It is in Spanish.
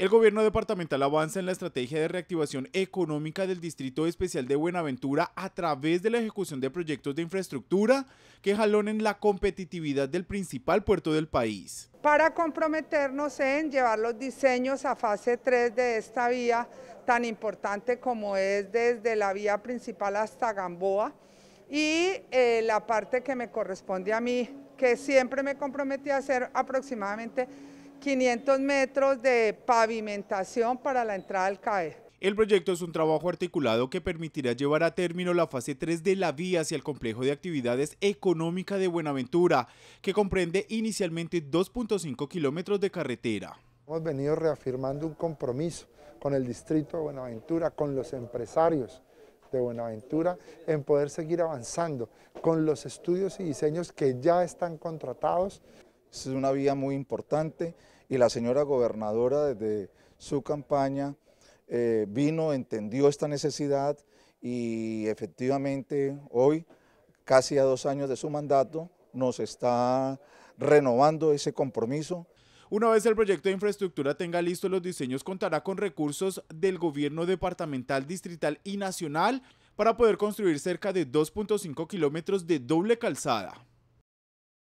El gobierno departamental avanza en la estrategia de reactivación económica del Distrito Especial de Buenaventura a través de la ejecución de proyectos de infraestructura que jalonen la competitividad del principal puerto del país. Para comprometernos en llevar los diseños a fase 3 de esta vía tan importante como es desde la vía principal hasta Gamboa y eh, la parte que me corresponde a mí, que siempre me comprometí a hacer aproximadamente 500 metros de pavimentación para la entrada al CAE. El proyecto es un trabajo articulado que permitirá llevar a término la fase 3 de la vía hacia el complejo de actividades económicas de Buenaventura, que comprende inicialmente 2.5 kilómetros de carretera. Hemos venido reafirmando un compromiso con el distrito de Buenaventura, con los empresarios de Buenaventura, en poder seguir avanzando con los estudios y diseños que ya están contratados. Es una vía muy importante y la señora gobernadora desde su campaña eh, vino, entendió esta necesidad y efectivamente hoy, casi a dos años de su mandato, nos está renovando ese compromiso. Una vez el proyecto de infraestructura tenga listos los diseños, contará con recursos del gobierno departamental, distrital y nacional para poder construir cerca de 2.5 kilómetros de doble calzada.